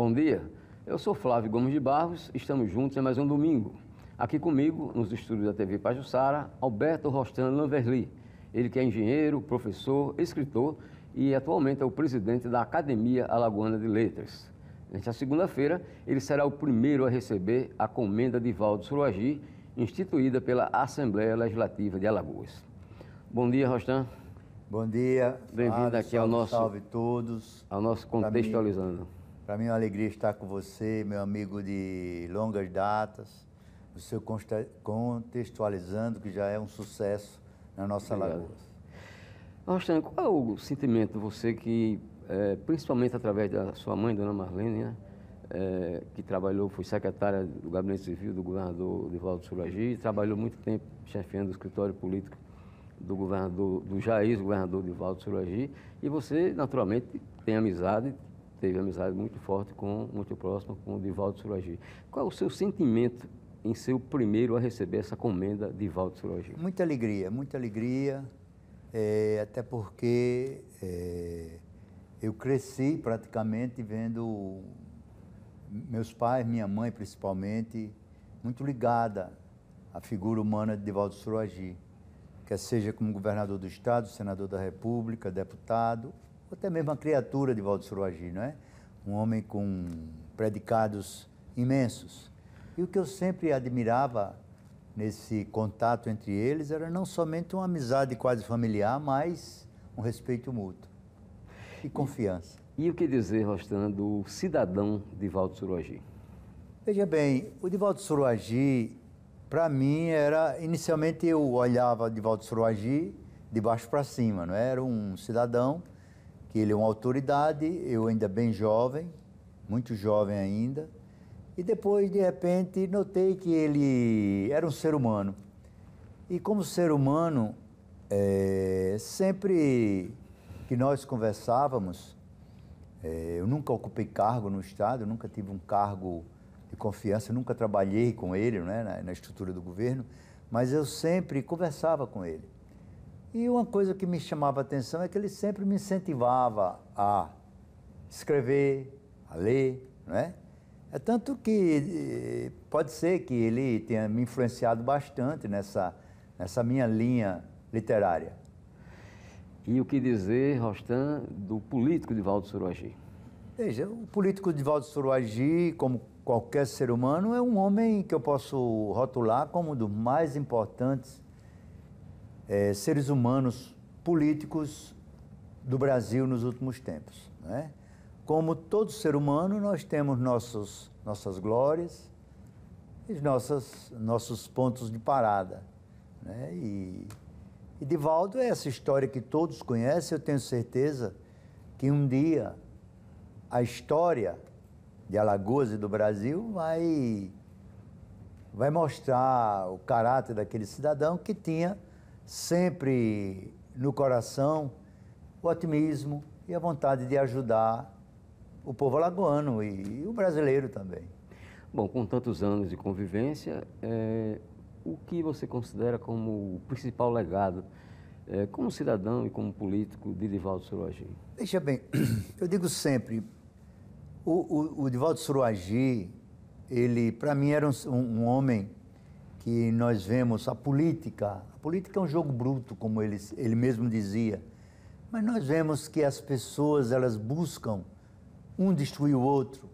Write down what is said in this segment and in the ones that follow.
Bom dia, eu sou Flávio Gomes de Barros, estamos juntos em mais um domingo. Aqui comigo, nos estúdios da TV Pajussara, Alberto Rostan Lanverli. Ele que é engenheiro, professor, escritor e atualmente é o presidente da Academia Alagoana de Letras. Nesta segunda-feira, ele será o primeiro a receber a comenda de Valdo Suruagi, instituída pela Assembleia Legislativa de Alagoas. Bom dia, Rostan. Bom dia. Bem-vindo aqui ao nosso. Salve todos. Ao nosso Contextualizando. Para mim é uma alegria estar com você, meu amigo de longas datas, o contextualizando, que já é um sucesso na nossa Lagoa. Alexandre, qual é o sentimento de você que, é, principalmente através da sua mãe, Dona Marlene, né, é, que trabalhou, foi secretária do Gabinete Civil do governador Divaldo Suragi, trabalhou muito tempo chefeando o escritório político do governador, do Jair, governador Divaldo Suragi, e você, naturalmente, tem amizade, teve amizade muito forte com, muito próximo com o Divaldo Surogi. Qual é o seu sentimento em ser o primeiro a receber essa comenda de Divaldo Surogi? Muita alegria, muita alegria, é, até porque é, eu cresci praticamente vendo meus pais, minha mãe principalmente, muito ligada à figura humana de Divaldo Surogi, quer seja como governador do estado, senador da república, deputado, ou até mesmo a criatura de Valdo Suruagi, não é? Um homem com predicados imensos. E o que eu sempre admirava nesse contato entre eles era não somente uma amizade quase familiar, mas um respeito mútuo e confiança. E, e o que dizer, Rostando, do cidadão de Valdo Suruagi? Veja bem, o Divaldo Suruagi, para mim, era. Inicialmente eu olhava Divaldo Suruagi de baixo para cima, não é? Era um cidadão que ele é uma autoridade, eu ainda bem jovem, muito jovem ainda. E depois, de repente, notei que ele era um ser humano. E como ser humano, é, sempre que nós conversávamos, é, eu nunca ocupei cargo no Estado, nunca tive um cargo de confiança, nunca trabalhei com ele né, na, na estrutura do governo, mas eu sempre conversava com ele. E uma coisa que me chamava a atenção é que ele sempre me incentivava a escrever, a ler, não é? É tanto que eh, pode ser que ele tenha me influenciado bastante nessa, nessa minha linha literária. E o que dizer, Rostan, do político de Valdo Suruagi? Veja, o político de Valdo Suruagi, como qualquer ser humano, é um homem que eu posso rotular como um dos mais importantes é, seres humanos políticos do Brasil nos últimos tempos. Né? Como todo ser humano, nós temos nossos, nossas glórias e nossas, nossos pontos de parada. Né? E, e Divaldo é essa história que todos conhecem, eu tenho certeza que um dia a história de Alagoas e do Brasil vai, vai mostrar o caráter daquele cidadão que tinha sempre no coração o otimismo e a vontade de ajudar o povo alagoano e, o brasileiro também. Bom, com tantos anos de convivência, é, o que você considera como o principal legado é, como cidadão e como político de Divaldo Suruagi? Veja bem, eu digo sempre, o, o, o Divaldo Suruagi, ele, para mim, era um, um homem que nós vemos a política. A política é um jogo bruto, como ele, ele mesmo dizia. Mas nós vemos que as pessoas elas buscam um destruir o outro.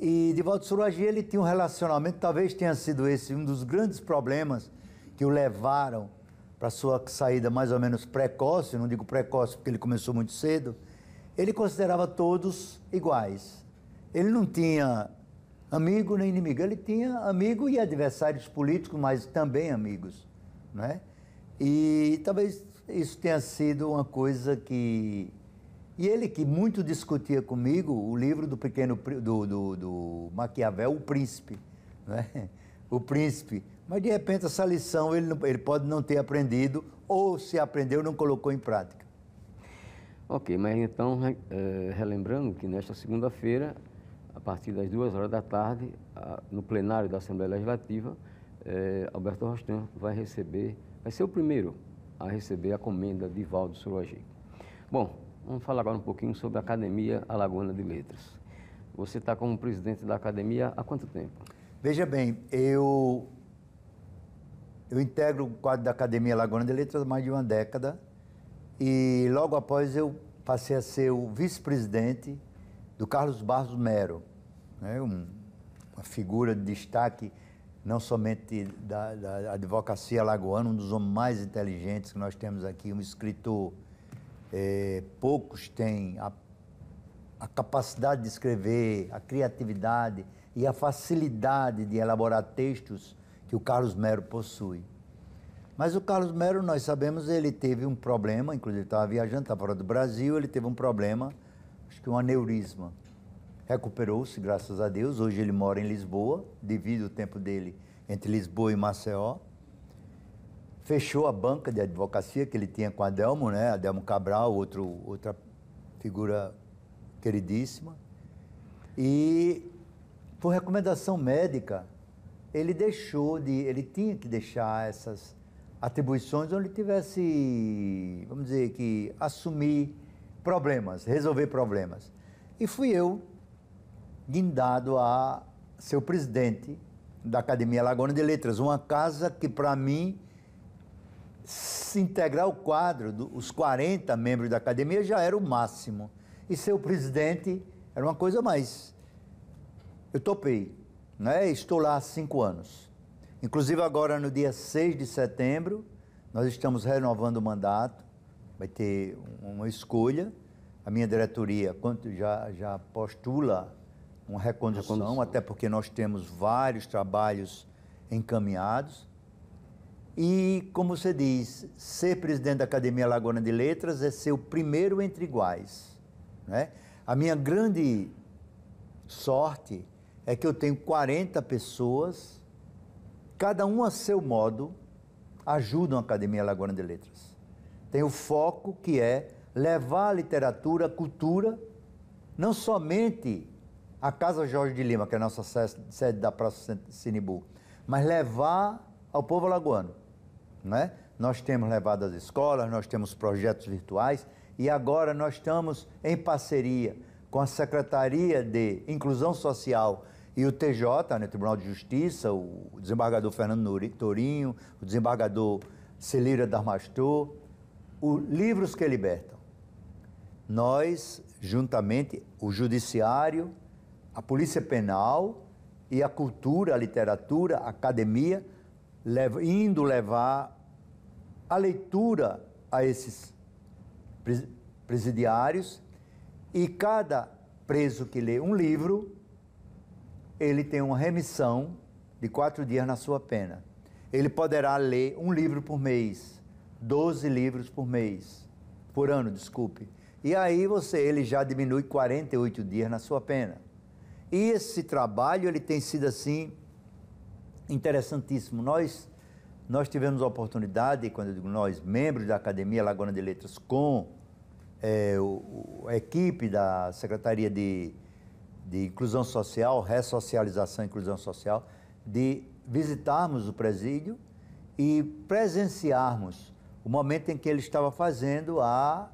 E Divaldo Suragi ele tinha um relacionamento, talvez tenha sido esse um dos grandes problemas que o levaram para sua saída mais ou menos precoce, não digo precoce porque ele começou muito cedo. Ele considerava todos iguais. Ele não tinha amigo nem inimigo. Ele tinha amigo e adversários políticos, mas também amigos. Né? E talvez isso tenha sido uma coisa que. E ele que muito discutia comigo o livro do pequeno do, do, do Maquiavel, O Príncipe. Né? O Príncipe. Mas de repente essa lição ele, não, ele pode não ter aprendido, ou se aprendeu, não colocou em prática. Ok, mas então, eh, relembrando que nesta segunda-feira a partir das duas horas da tarde, a, no plenário da Assembleia Legislativa, eh, Alberto Rostan vai receber, vai ser o primeiro a receber a comenda de Valdo Surogic. Bom, vamos falar agora um pouquinho sobre a Academia Alagoana de Letras. Você está como presidente da academia há quanto tempo? Veja bem, eu, eu integro o quadro da Academia Alagoana de Letras há mais de uma década e logo após eu passei a ser o vice-presidente do Carlos Barros Mero, né, um, uma figura de destaque não somente da, da advocacia lagoana, um dos homens mais inteligentes que nós temos aqui, um escritor. É, poucos têm a, a capacidade de escrever, a criatividade e a facilidade de elaborar textos que o Carlos Mero possui. Mas o Carlos Mero, nós sabemos, ele teve um problema, inclusive estava viajando, estava fora do Brasil, ele teve um problema acho que um aneurisma. Recuperou-se, graças a Deus. Hoje ele mora em Lisboa, divide o tempo dele entre Lisboa e Maceió. Fechou a banca de advocacia que ele tinha com Adelmo, né? Adelmo Cabral, outro, outra figura queridíssima. E por recomendação médica, ele deixou de, ele tinha que deixar essas atribuições onde ele tivesse, vamos dizer que assumir problemas, resolver problemas. E fui eu guindado a ser o presidente da Academia Lagona de Letras, uma casa que para mim se integrar o quadro dos 40 membros da academia já era o máximo. E ser o presidente era uma coisa mais. Eu topei, né? Estou lá há cinco anos. Inclusive agora no dia 6 de setembro, nós estamos renovando o mandato vai ter uma escolha. A minha diretoria já, já postula uma recondução, recondução, até porque nós temos vários trabalhos encaminhados. E, como você diz, ser presidente da Academia Lagoana de Letras é ser o primeiro entre iguais. Né? A minha grande sorte é que eu tenho 40 pessoas, cada um a seu modo, ajudam a Academia Lagoana de Letras tem o foco que é levar a literatura, a cultura, não somente a Casa Jorge de Lima, que é a nossa sede da Praça Sinibu, mas levar ao povo alagoano. Né? Nós temos levado às escolas, nós temos projetos virtuais e agora nós estamos em parceria com a Secretaria de Inclusão Social e o TJ, né, Tribunal de Justiça, o desembargador Fernando Torinho, o desembargador Celira Darmastor, o livros que libertam. Nós, juntamente, o judiciário, a polícia penal e a cultura, a literatura, a academia, indo levar a leitura a esses presidiários e cada preso que lê um livro, ele tem uma remissão de quatro dias na sua pena. Ele poderá ler um livro por mês 12 livros por mês, por ano, desculpe. E aí você, ele já diminui 48 dias na sua pena. E esse trabalho, ele tem sido assim interessantíssimo. Nós nós tivemos a oportunidade, quando eu digo nós, membros da Academia Laguna de Letras, com é, o, a equipe da Secretaria de, de Inclusão Social, Ressocialização e Inclusão Social, de visitarmos o presídio e presenciarmos o momento em que ele estava fazendo a,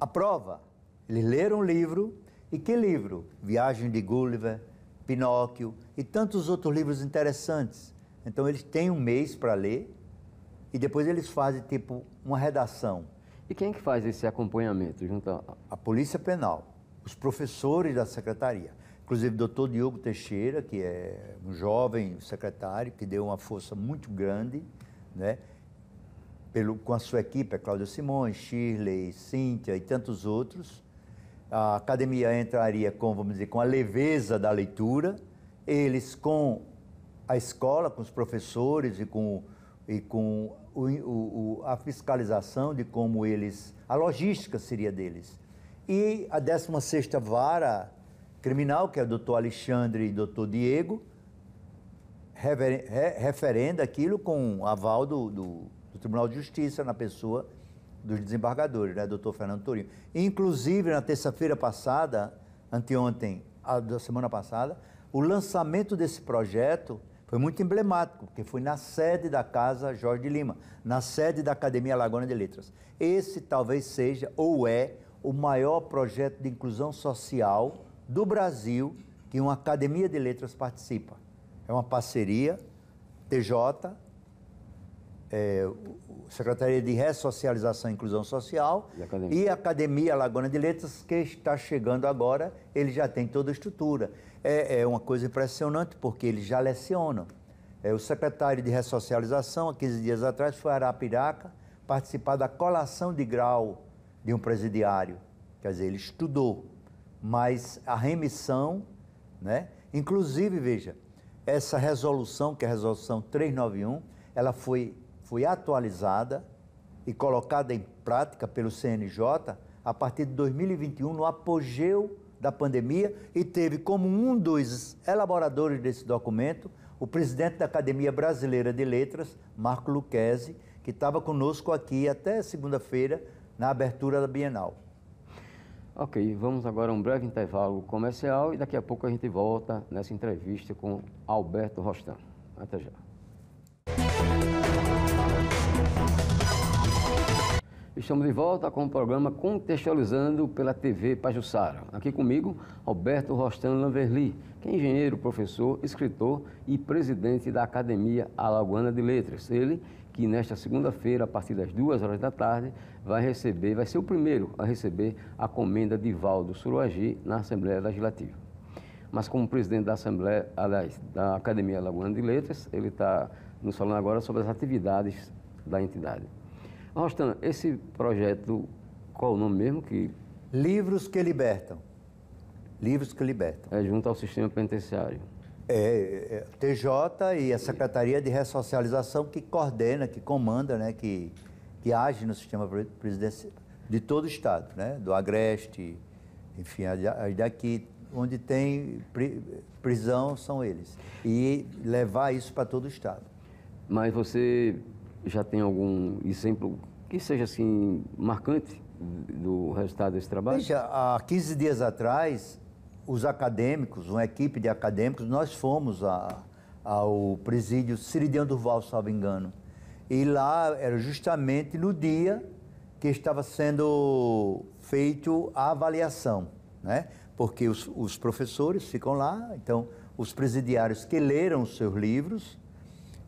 a prova. Eles leram um livro, e que livro? Viagem de Gulliver, Pinóquio e tantos outros livros interessantes. Então eles têm um mês para ler e depois eles fazem tipo uma redação. E quem que faz esse acompanhamento junto A Polícia Penal, os professores da secretaria. Inclusive o doutor Diogo Teixeira, que é um jovem secretário, que deu uma força muito grande, né? pelo, com a sua equipe, Cláudia Simões, Shirley, Cíntia e tantos outros. A academia entraria com, vamos dizer, com a leveza da leitura, eles com a escola, com os professores e com, e com o, o, a fiscalização de como eles. a logística seria deles. E a 16 Vara Criminal, que é o doutor Alexandre e doutor Diego, rever, referenda aquilo com aval do, do do Tribunal de Justiça, na pessoa dos desembargadores, né, doutor Fernando Tourinho. Inclusive, na terça-feira passada, anteontem, a, da semana passada, o lançamento desse projeto foi muito emblemático, porque foi na sede da Casa Jorge de Lima, na sede da Academia Lagona de Letras. Esse talvez seja, ou é, o maior projeto de inclusão social do Brasil que uma Academia de Letras participa. É uma parceria TJ, é, Secretaria de Ressocialização e Inclusão Social e, academia. e Academia Laguna de Letras, que está chegando agora, ele já tem toda a estrutura. É, é uma coisa impressionante, porque eles já lecionam. É, o secretário de Ressocialização, há 15 dias atrás, foi a Arapiraca participar da colação de grau de um presidiário. Quer dizer, ele estudou, mas a remissão, né? Inclusive, veja, essa resolução, que é a resolução 391, ela foi foi atualizada e colocada em prática pelo CNJ a partir de 2021, no apogeu da pandemia, e teve como um dos elaboradores desse documento o presidente da Academia Brasileira de Letras, Marco Luquezzi, que estava conosco aqui até segunda-feira, na abertura da Bienal. Ok, vamos agora a um breve intervalo comercial e daqui a pouco a gente volta nessa entrevista com Alberto Rostan. Até já. Estamos de volta com o programa Contextualizando pela TV Pajussara. Aqui comigo, Roberto Rostan Lanverli, que é engenheiro, professor, escritor e presidente da Academia Alagoana de Letras. Ele que nesta segunda-feira, a partir das duas horas da tarde, vai receber, vai ser o primeiro a receber a comenda de Valdo Suruagi na Assembleia Legislativa. Mas como presidente da Assembleia, aliás, da Academia Alagoana de Letras, ele está nos falando agora sobre as atividades da entidade. Rostan, esse projeto, qual o nome mesmo que... Livros que Libertam. Livros que Libertam. É junto ao sistema penitenciário. É, é, é TJ e a Secretaria de Ressocialização que coordena, que comanda, né, que, que age no sistema presidencial de todo o Estado, né, do Agreste, enfim, daqui, onde tem prisão são eles. E levar isso para todo o Estado. Mas você já tem algum exemplo que seja assim marcante do resultado desse trabalho? Veja, há 15 dias atrás, os acadêmicos, uma equipe de acadêmicos, nós fomos a, ao presídio Ciridiano Durval, salvo engano. E lá era justamente no dia que estava sendo feito a avaliação, né? Porque os, os professores ficam lá, então os presidiários que leram os seus livros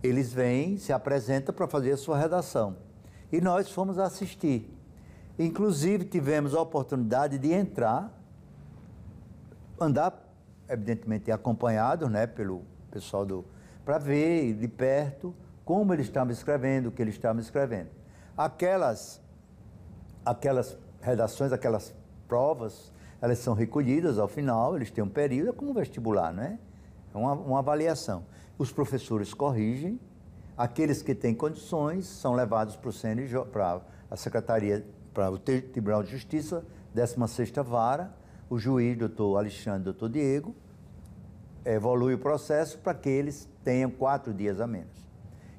eles vêm, se apresentam para fazer a sua redação. E nós fomos assistir. Inclusive, tivemos a oportunidade de entrar, andar, evidentemente, acompanhado, né, pelo pessoal do. para ver de perto como eles estavam escrevendo, o que eles estavam escrevendo. Aquelas, aquelas redações, aquelas provas, elas são recolhidas ao final, eles têm um período, é como um vestibular, né? É uma, uma avaliação os professores corrigem, aqueles que têm condições são levados para o CNJ, para a Secretaria, para o Tribunal de Justiça, 16ª Vara, o juiz, doutor Alexandre, doutor Diego, evolui o processo para que eles tenham quatro dias a menos.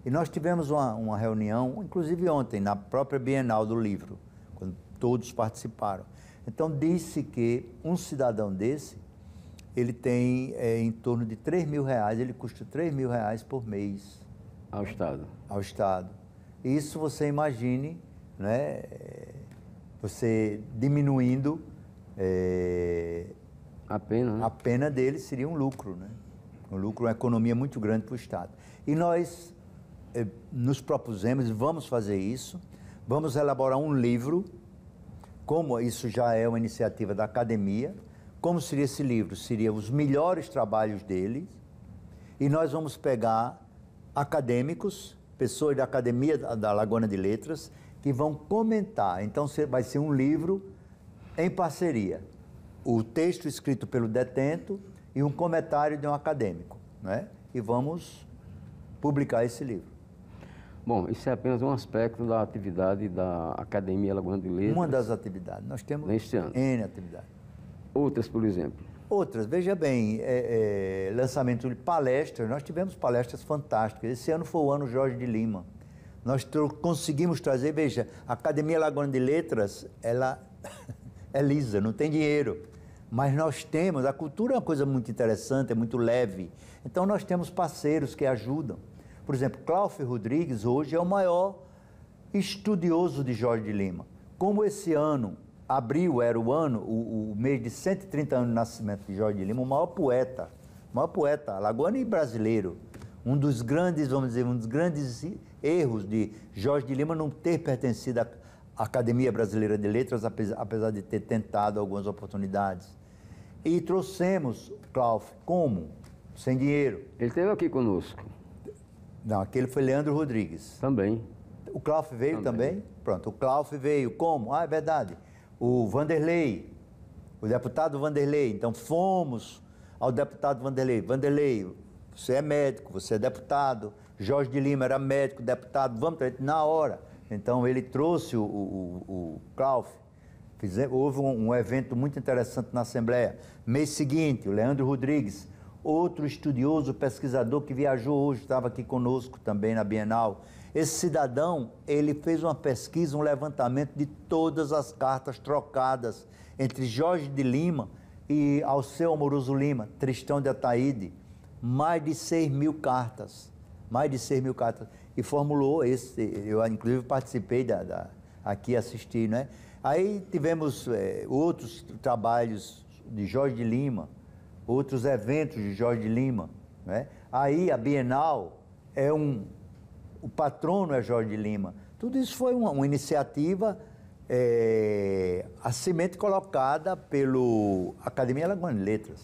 E nós tivemos uma, uma reunião, inclusive ontem, na própria Bienal do Livro, quando todos participaram. Então, disse que um cidadão desse ele tem é, em torno de 3 mil reais, ele custa 3 mil reais por mês. Ao Estado. Ao Estado. Isso você imagine, né, é, você diminuindo é, a, pena, né? a pena dele seria um lucro, né? Um lucro, uma economia muito grande para o Estado. E nós é, nos propusemos, vamos fazer isso, vamos elaborar um livro, como isso já é uma iniciativa da academia, como seria esse livro? Seriam os melhores trabalhos dele, e nós vamos pegar acadêmicos, pessoas da Academia da Lagoa de Letras, que vão comentar. Então vai ser um livro em parceria. O texto escrito pelo detento e um comentário de um acadêmico. Né? E vamos publicar esse livro. Bom, isso é apenas um aspecto da atividade da Academia Lagoa de Letras. Uma das atividades. Nós temos N atividades. Outras, por exemplo. Outras, veja bem, é, é, lançamento de palestras, nós tivemos palestras fantásticas. Esse ano foi o ano Jorge de Lima. Nós conseguimos trazer, veja, a Academia Lagoa de Letras, ela é lisa, não tem dinheiro. Mas nós temos, a cultura é uma coisa muito interessante, é muito leve. Então nós temos parceiros que ajudam. Por exemplo, Cláudio Rodrigues hoje é o maior estudioso de Jorge de Lima. Como esse ano abril era o ano, o, o mês de 130 anos de nascimento de Jorge de Lima, o maior poeta, o maior poeta alagoano e brasileiro. Um dos grandes, vamos dizer, um dos grandes erros de Jorge de Lima não ter pertencido à Academia Brasileira de Letras, apesar de ter tentado algumas oportunidades. E trouxemos Klauf como? Sem dinheiro. Ele esteve aqui conosco. Não, aquele foi Leandro Rodrigues. Também. O Klauf veio também. também. Pronto, o Klauf veio como? Ah, é verdade o Vanderlei, o deputado Vanderlei. Então fomos ao deputado Vanderlei. Vanderlei, você é médico, você é deputado. Jorge de Lima era médico, deputado, vamos na hora. Então ele trouxe o, o, o Klauf. Houve um, um evento muito interessante na Assembleia. Mês seguinte, o Leandro Rodrigues, outro estudioso, pesquisador que viajou hoje, estava aqui conosco também na Bienal. Esse cidadão, ele fez uma pesquisa, um levantamento de todas as cartas trocadas entre Jorge de Lima e Alceu Amoroso Lima, Tristão de Ataíde. Mais de 6 mil cartas. Mais de 6 mil cartas. E formulou esse. Eu, inclusive, participei da, da aqui, assisti, né? Aí tivemos é, outros trabalhos de Jorge de Lima, outros eventos de Jorge de Lima, né? Aí a Bienal é um o patrono é Jorge Lima. Tudo isso foi uma, uma iniciativa é, a semente colocada pelo Academia Alagoana de Letras.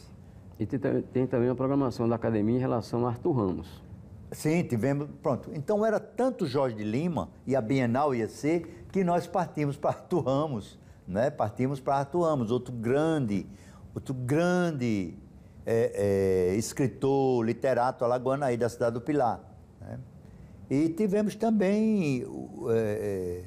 E tem, tem também a programação da Academia em relação a Arthur Ramos. Sim, tivemos. Pronto. Então era tanto Jorge de Lima e a Bienal ia ser que nós partimos para Arthur Ramos, né? Partimos para Arthur Ramos, outro grande, outro grande é, é, escritor, literato alagoano aí da cidade do Pilar. Né? E tivemos também o, é,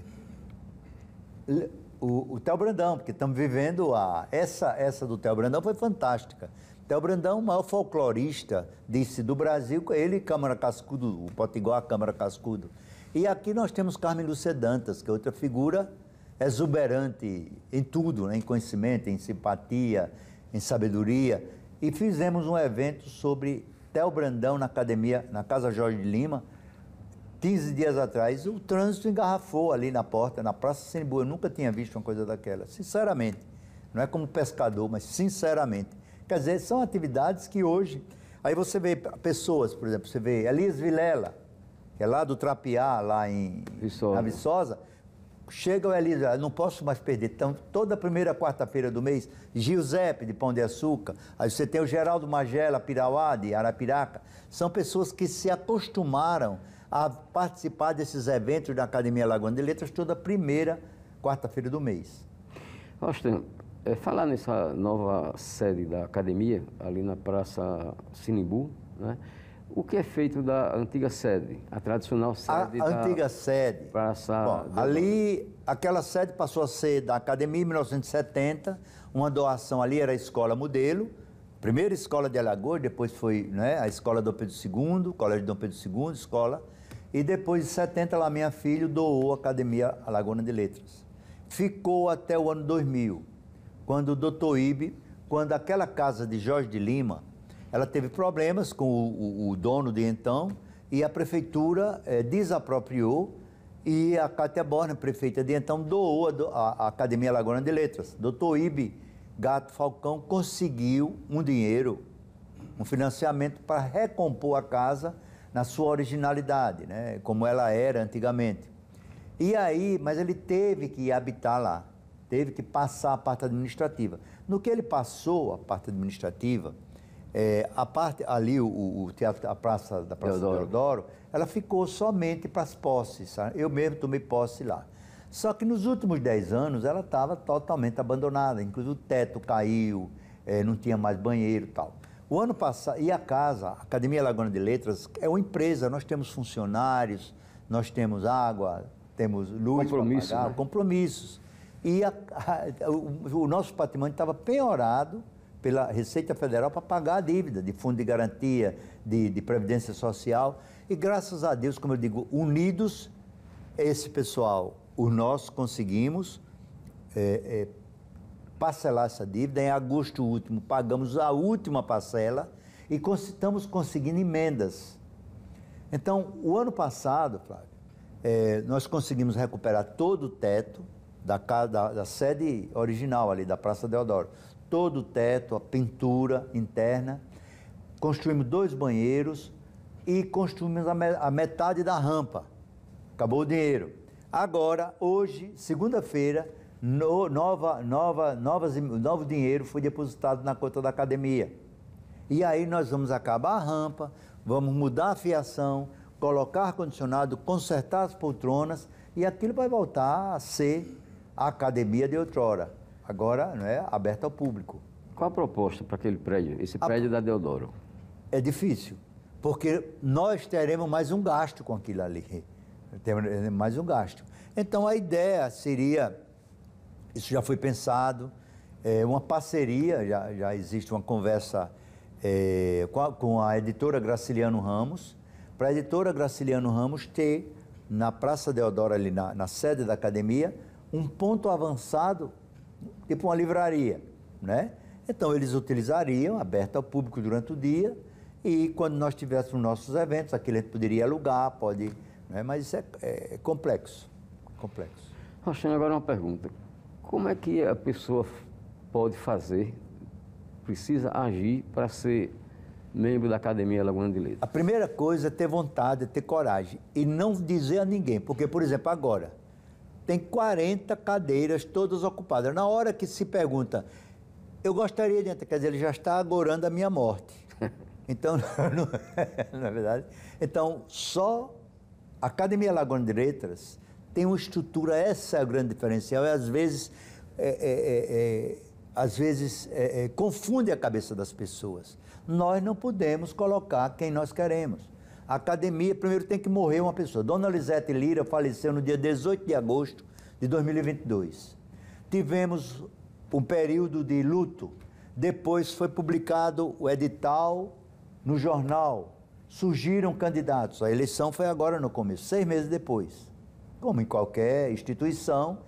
é, o, o Theo Brandão, porque estamos vivendo a. Essa, essa do Theo Brandão foi fantástica. Theo Brandão, o maior folclorista, disse, do Brasil, ele e Câmara Cascudo, o Potiguar Câmara Cascudo. E aqui nós temos Carmen Lucedantas, Dantas, que é outra figura exuberante em tudo, né? em conhecimento, em simpatia, em sabedoria. E fizemos um evento sobre Theo Brandão na academia, na Casa Jorge de Lima, 15 dias atrás, o trânsito engarrafou ali na porta, na Praça Senibu. Eu nunca tinha visto uma coisa daquela, sinceramente. Não é como pescador, mas sinceramente. Quer dizer, são atividades que hoje. Aí você vê pessoas, por exemplo, você vê Elias Vilela, que é lá do Trapiá, lá em Viçosa. na Viçosa. Chega o Elias, não posso mais perder. Então, toda primeira quarta-feira do mês, Giuseppe de Pão de Açúcar. Aí você tem o Geraldo Magela, Pirauá de Arapiraca. São pessoas que se acostumaram a participar desses eventos da Academia lagoa de Letras toda primeira quarta-feira do mês. Austin, é, falar nessa nova sede da academia, ali na Praça Sinimbu, né? O que é feito da antiga sede, a tradicional sede? A da antiga sede. Praça Bom, do... Ali, aquela sede passou a ser da Academia em 1970, uma doação ali era a escola modelo, primeira escola de Alagoas, depois foi né, a escola do Pedro II, Colégio Dom Pedro II, escola e depois de 70, lá minha filha doou a Academia Laguna de Letras. Ficou até o ano 2000, quando o doutor Ibe, quando aquela casa de Jorge de Lima, ela teve problemas com o, o, o dono de então, e a prefeitura é, desapropriou e a Cátia Borna, prefeita de então, doou a, a Academia Laguna de Letras. Doutor Ibe Gato Falcão conseguiu um dinheiro, um financiamento para recompor a casa na sua originalidade, né? como ela era antigamente. E aí, mas ele teve que habitar lá, teve que passar a parte administrativa. No que ele passou a parte administrativa, é, a parte ali, o, o, teatro, a praça da Praça Deodoro. Deodoro, ela ficou somente para as posses. Sabe? Eu mesmo tomei posse lá. Só que nos últimos dez anos ela estava totalmente abandonada, inclusive o teto caiu, é, não tinha mais banheiro e tal. O ano passado, e a casa, a Academia Laguna de Letras, é uma empresa, nós temos funcionários, nós temos água, temos luz Compromisso, pagar, né? compromissos. E a, a, o, o, nosso patrimônio estava penhorado pela Receita Federal para pagar a dívida de fundo de garantia, de, de previdência social. E graças a Deus, como eu digo, unidos, esse pessoal, o nós conseguimos é, é, parcelar essa dívida. Em agosto último, pagamos a última parcela e estamos conseguindo emendas. Então, o ano passado, Flávio, é, nós conseguimos recuperar todo o teto da, da, da sede original ali, da Praça Deodoro. Todo o teto, a pintura interna. Construímos dois banheiros e construímos a, me, a metade da rampa. Acabou o dinheiro. Agora, hoje, segunda-feira, no, nova, nova, novas, novo dinheiro foi depositado na conta da academia. E aí nós vamos acabar a rampa, vamos mudar a fiação, colocar ar-condicionado, consertar as poltronas e aquilo vai voltar a ser a academia de outrora. Agora não é aberta ao público. Qual a proposta para aquele prédio, esse prédio da Deodoro? É difícil, porque nós teremos mais um gasto com aquilo ali. Teremos mais um gasto. Então a ideia seria isso já foi pensado. É uma parceria, já, já existe uma conversa é, com, a, com, a, editora Graciliano Ramos, para a editora Graciliano Ramos ter na Praça Deodoro, ali na, na sede da academia, um ponto avançado, tipo uma livraria, né? Então eles utilizariam, aberta ao público durante o dia, e quando nós tivéssemos nossos eventos, aquele poderia alugar, pode, né? mas isso é, é, complexo, complexo. Rochana, agora uma pergunta. Como é que a pessoa pode fazer, precisa agir para ser membro da Academia Lagoana de Letras? A primeira coisa é ter vontade, ter coragem e não dizer a ninguém, porque, por exemplo, agora tem 40 cadeiras todas ocupadas. Na hora que se pergunta, eu gostaria de entrar, quer dizer, ele já está agorando a minha morte. Então, é, não, é, verdade? Então, só a Academia Lagoana de Letras tem uma estrutura, essa é a grande diferencial, e é, às vezes, é, é, é, é às vezes confunde a cabeça das pessoas. Nós não podemos colocar quem nós queremos. A academia, primeiro tem que morrer uma pessoa. Dona Lisete Lira faleceu no dia 18 de agosto de 2022. Tivemos um período de luto. Depois foi publicado o edital no jornal. Surgiram candidatos. A eleição foi agora no começo, seis meses depois como em qualquer instituição,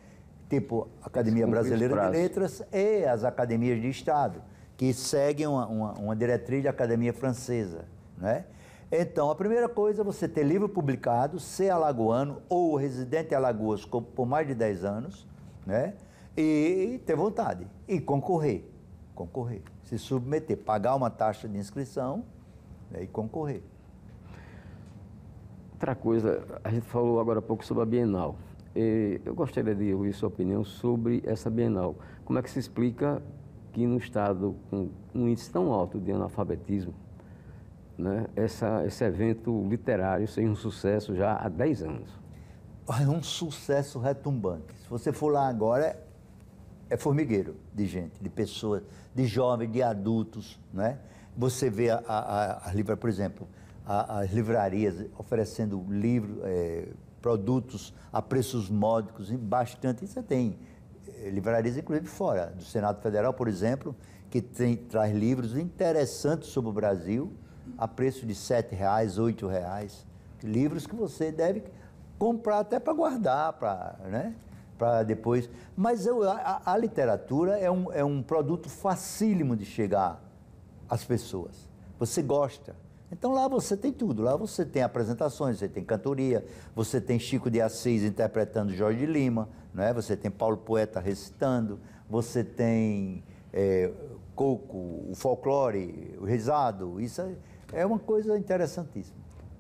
tipo Academia Brasileira de Letras e as academias de Estado, que seguem uma, uma, uma diretriz da Academia Francesa. Né? Então, a primeira coisa é você ter livro publicado, ser alagoano ou residente em Alagoas por mais de 10 anos, né? e ter vontade, e concorrer, concorrer, se submeter, pagar uma taxa de inscrição né? e concorrer. Outra coisa, a gente falou agora há pouco sobre a Bienal. Eu gostaria de ouvir sua opinião sobre essa Bienal. Como é que se explica que no estado com um índice tão alto de analfabetismo, né, essa, esse evento literário seja um sucesso já há 10 anos? É um sucesso retumbante. Se você for lá agora, é formigueiro de gente, de pessoas, de jovens, de adultos, né? Você vê a, a, a livra, por exemplo, as livrarias oferecendo livros, é, produtos a preços módicos, bastante. Você tem é, livrarias, inclusive fora do Senado Federal, por exemplo, que tem, traz livros interessantes sobre o Brasil a preço de R$ reais, R$ reais. Livros que você deve comprar até para guardar, para né? depois. Mas eu, a, a literatura é um, é um produto facílimo de chegar às pessoas. Você gosta então lá você tem tudo, lá você tem apresentações, você tem cantoria, você tem Chico de Assis interpretando Jorge Lima, né? você tem Paulo Poeta recitando, você tem é, Coco, o folclore, o risado, isso é, é, uma coisa interessantíssima.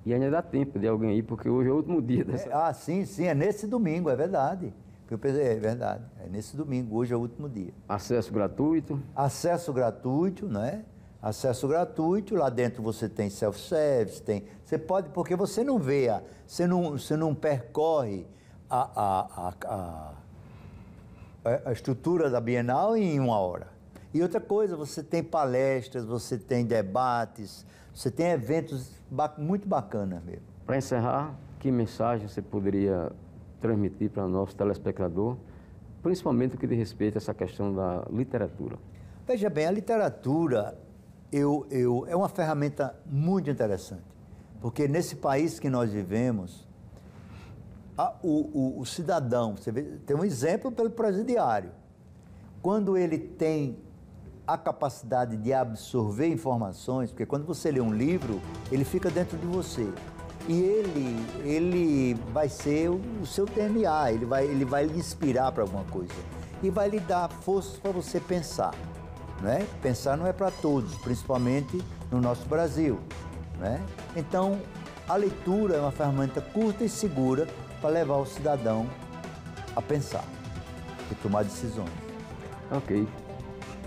E ainda dá tempo de alguém ir, porque hoje é o último dia é, dessa. É, ah, sim, sim, é nesse domingo, é verdade. É verdade, é nesse domingo, hoje é o último dia. Acesso gratuito? Acesso gratuito, né? acesso gratuito, lá dentro você tem self-service, tem, você pode, porque você não vê, você, não, você não percorre a, a, a, a estrutura da Bienal em uma hora. E outra coisa, você tem palestras, você tem debates, você tem eventos muito bacanas mesmo. Para encerrar, que mensagem você poderia transmitir para o nosso telespectador, principalmente o que diz respeito a essa questão da literatura? Veja bem, a literatura eu, eu, é uma ferramenta muito interessante, porque nesse país que nós vivemos, a, o, o, o, cidadão, você vê, tem um exemplo pelo presidiário, quando ele tem a capacidade de absorver informações, porque quando você lê um livro, ele fica dentro de você. E ele, ele vai ser o, seu DNA, ele vai, ele vai lhe inspirar para alguma coisa. E vai lhe dar forças para você pensar. Né? Pensar não é para todos, principalmente no nosso Brasil. Né? Então, a leitura é uma ferramenta curta e segura para levar o cidadão a pensar e tomar decisões. Ok.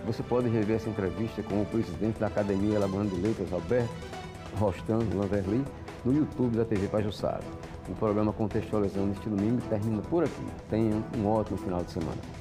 Você pode rever essa entrevista com o presidente da Academia de Letras, Alberto Rostano Landerli, no YouTube da TV Pajussara. O programa Contextualizando este domingo termina por aqui. Tenham um ótimo final de semana.